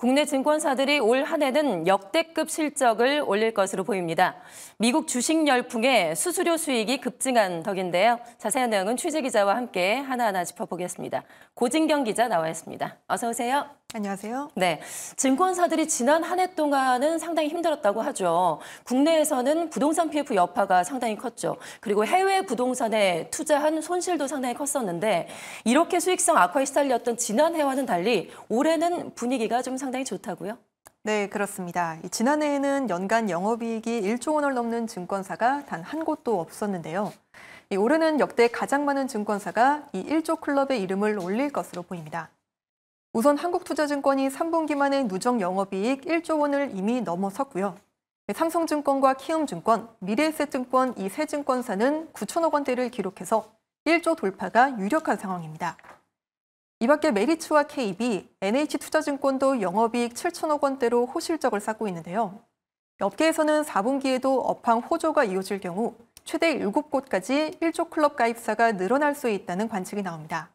국내 증권사들이 올 한 해는 역대급 실적을 올릴 것으로 보입니다. 미국 주식 열풍에 수수료 수익이 급증한 덕인데요. 자세한 내용은 취재 기자와 함께 하나하나 짚어보겠습니다. 고진경 기자 나와 있습니다. 어서 오세요. 안녕하세요. 네. 증권사들이 지난 한 해 동안은 상당히 힘들었다고 하죠. 국내에서는 부동산 PF 여파가 상당히 컸죠. 그리고 해외 부동산에 투자한 손실도 상당히 컸었는데 이렇게 수익성 악화에 시달렸던 지난해와는 달리 올해는 분위기가 좀 상당히 좋다고요? 네, 그렇습니다. 지난해에는 연간 영업이익이 1조 원을 넘는 증권사가 단 한 곳도 없었는데요. 올해는 역대 가장 많은 증권사가 이 1조 클럽의 이름을 올릴 것으로 보입니다. 우선 한국투자증권이 3분기만의 누적 영업이익 1조 원을 이미 넘어섰고요. 삼성증권과 키움증권, 미래에셋증권 이 세 증권사는 9천억 원대를 기록해서 1조 돌파가 유력한 상황입니다. 이 밖에 메리츠와 KB, NH투자증권도 영업이익 7천억 원대로 호실적을 쌓고 있는데요. 업계에서는 4분기에도 업황 호조가 이어질 경우 최대 7곳까지 1조 클럽 가입사가 늘어날 수 있다는 관측이 나옵니다.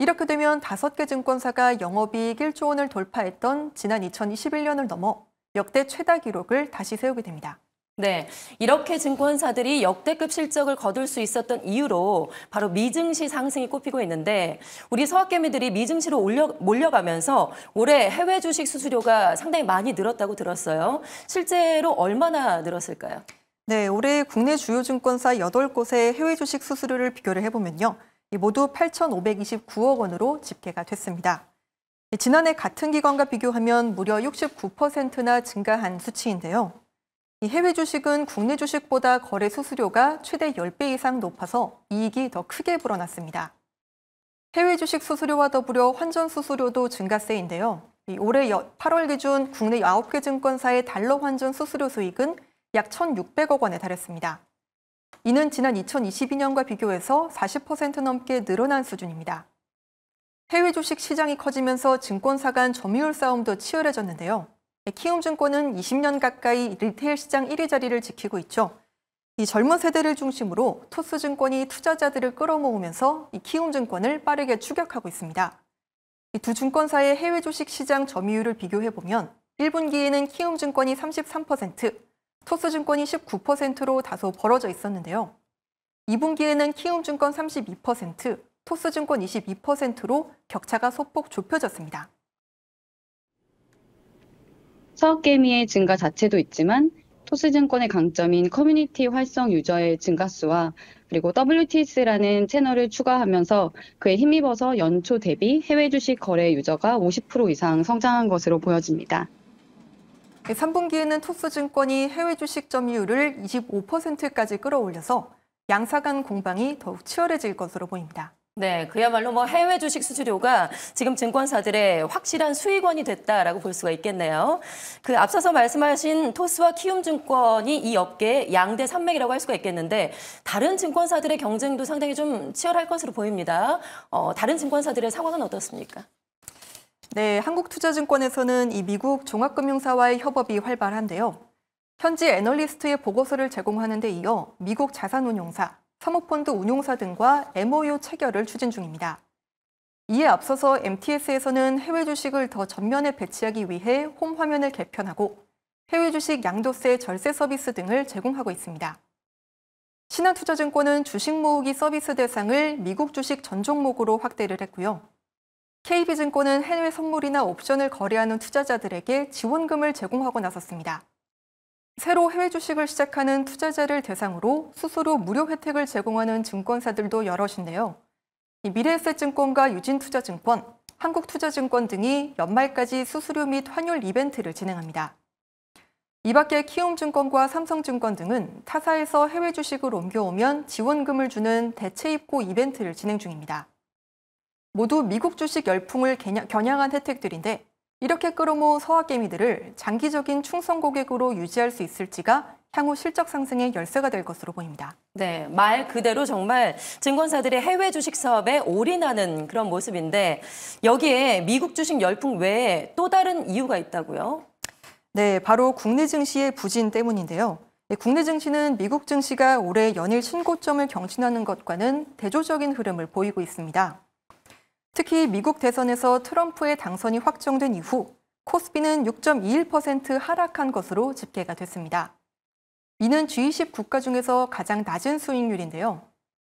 이렇게 되면 다섯 개 증권사가 영업이익 1조 원을 돌파했던 지난 2021년을 넘어 역대 최다 기록을 다시 세우게 됩니다. 네, 이렇게 증권사들이 역대급 실적을 거둘 수 있었던 이유로 바로 미증시 상승이 꼽히고 있는데 우리 서학개미들이 미증시로 올려, 몰려가면서 올해 해외 주식 수수료가 상당히 많이 늘었다고 들었어요. 실제로 얼마나 늘었을까요? 네, 올해 국내 주요 증권사 8 곳의 해외 주식 수수료를 비교를 해보면요. 모두 8,529억 원으로 집계가 됐습니다. 지난해 같은 기간과 비교하면 무려 69%나 증가한 수치인데요. 해외 주식은 국내 주식보다 거래 수수료가 최대 10배 이상 높아서 이익이 더 크게 불어났습니다. 해외 주식 수수료와 더불어 환전 수수료도 증가세인데요. 올해 8월 기준 국내 9개 증권사의 달러 환전 수수료 수익은 약 1,600억 원에 달했습니다. 이는 지난 2022년과 비교해서 40% 넘게 늘어난 수준입니다. 해외 주식 시장이 커지면서 증권사 간 점유율 싸움도 치열해졌는데요. 키움증권은 20년 가까이 리테일 시장 1위 자리를 지키고 있죠. 이 젊은 세대를 중심으로 토스증권이 투자자들을 끌어모으면서 이 키움증권을 빠르게 추격하고 있습니다. 이 두 증권사의 해외 주식 시장 점유율을 비교해보면 1분기에는 키움증권이 33%, 토스증권이 19%로 다소 벌어져 있었는데요. 2분기에는 키움증권 32%, 토스증권 22%로 격차가 소폭 좁혀졌습니다. 사업개미의 증가 자체도 있지만 토스증권의 강점인 커뮤니티 활성 유저의 증가수와 그리고 WTS라는 채널을 추가하면서 그에 힘입어서 연초 대비 해외 주식 거래 유저가 50% 이상 성장한 것으로 보여집니다. 3분기에는 토스증권이 해외 주식 점유율을 25%까지 끌어올려서 양사 간 공방이 더욱 치열해질 것으로 보입니다. 네, 그야말로 뭐 해외 주식 수수료가 지금 증권사들의 확실한 수익원이 됐다라고 볼 수가 있겠네요. 그 앞서서 말씀하신 토스와 키움증권이 이 업계의 양대 산맥이라고 할 수가 있겠는데 다른 증권사들의 경쟁도 상당히 좀 치열할 것으로 보입니다. 어, 다른 증권사들의 상황은 어떻습니까? 네, 한국투자증권에서는 이 미국 종합금융사와의 협업이 활발한데요. 현지 애널리스트의 보고서를 제공하는 데 이어 미국 자산운용사, 사모펀드 운용사 등과 MOU 체결을 추진 중입니다. 이에 앞서서 MTS에서는 해외 주식을 더 전면에 배치하기 위해 홈 화면을 개편하고 해외 주식 양도세 절세 서비스 등을 제공하고 있습니다. 신한투자증권은 주식 모으기 서비스 대상을 미국 주식 전 종목으로 확대를 했고요. KB증권은 해외 선물이나 옵션을 거래하는 투자자들에게 지원금을 제공하고 나섰습니다. 새로 해외 주식을 시작하는 투자자를 대상으로 수수료 무료 혜택을 제공하는 증권사들도 여럿인데요. 미래에셋증권과 유진투자증권, 한국투자증권 등이 연말까지 수수료 및 환율 이벤트를 진행합니다. 이 밖에 키움증권과 삼성증권 등은 타사에서 해외 주식을 옮겨오면 지원금을 주는 대체 입고 이벤트를 진행 중입니다. 모두 미국 주식 열풍을 겨냥한 혜택들인데 이렇게 끌어모은 서학개미들을 장기적인 충성 고객으로 유지할 수 있을지가 향후 실적 상승의 열쇠가 될 것으로 보입니다. 네, 말 그대로 정말 증권사들의 해외 주식 사업에 올인하는 그런 모습인데 여기에 미국 주식 열풍 외에 또 다른 이유가 있다고요? 네, 바로 국내 증시의 부진 때문인데요. 예, 국내 증시는 미국 증시가 올해 연일 신고점을 경신하는 것과는 대조적인 흐름을 보이고 있습니다. 특히 미국 대선에서 트럼프의 당선이 확정된 이후 코스피는 6.21% 하락한 것으로 집계가 됐습니다. 이는 G20 국가 중에서 가장 낮은 수익률인데요.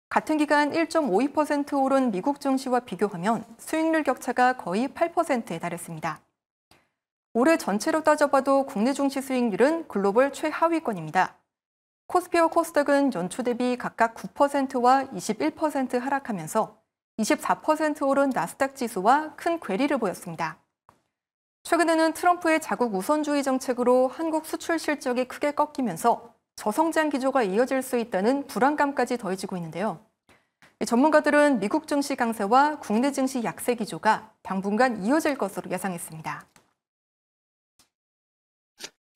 같은 기간 1.52% 오른 미국 증시와 비교하면 수익률 격차가 거의 8%에 달했습니다. 올해 전체로 따져봐도 국내 증시 수익률은 글로벌 최하위권입니다. 코스피와 코스닥은 연초 대비 각각 9%와 21% 하락하면서 24% 오른 나스닥 지수와 큰 괴리를 보였습니다. 최근에는 트럼프의 자국 우선주의 정책으로 한국 수출 실적이 크게 꺾이면서 저성장 기조가 이어질 수 있다는 불안감까지 더해지고 있는데요. 전문가들은 미국 증시 강세와 국내 증시 약세 기조가 당분간 이어질 것으로 예상했습니다.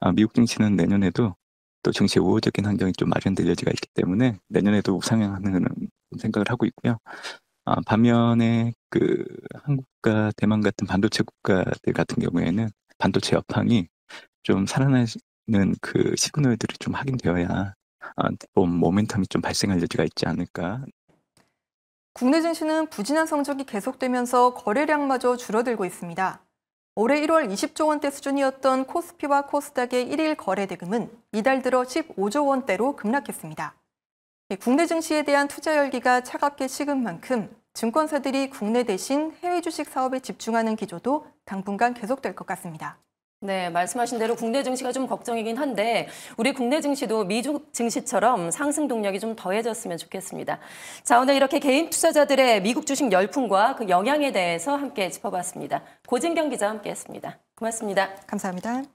아, 미국 증시는 내년에도 또 증시 우호적인 환경이 좀 마련될 여지가 있기 때문에 내년에도 우상향하는 생각을 하고 있고요. 아, 반면에 그 한국과 대만 같은 반도체 국가들 같은 경우에는 반도체 업황이 좀 살아나는 그 시그널들이 좀 확인되어야 아, 좀 모멘텀이 좀 발생할 여지가 있지 않을까. 국내 증시는 부진한 성적이 계속되면서 거래량마저 줄어들고 있습니다. 올해 1월 20조 원대 수준이었던 코스피와 코스닥의 1일 거래 대금은 이달 들어 15조 원대로 급락했습니다. 예, 국내 증시에 대한 투자 열기가 차갑게 식은 만큼 증권사들이 국내 대신 해외 주식 사업에 집중하는 기조도 당분간 계속될 것 같습니다. 네, 말씀하신 대로 국내 증시가 좀 걱정이긴 한데 우리 국내 증시도 미국 증시처럼 상승 동력이 좀 더해졌으면 좋겠습니다. 자, 오늘 이렇게 개인 투자자들의 미국 주식 열풍과 그 영향에 대해서 함께 짚어봤습니다. 고진경 기자와 함께했습니다. 고맙습니다. 감사합니다.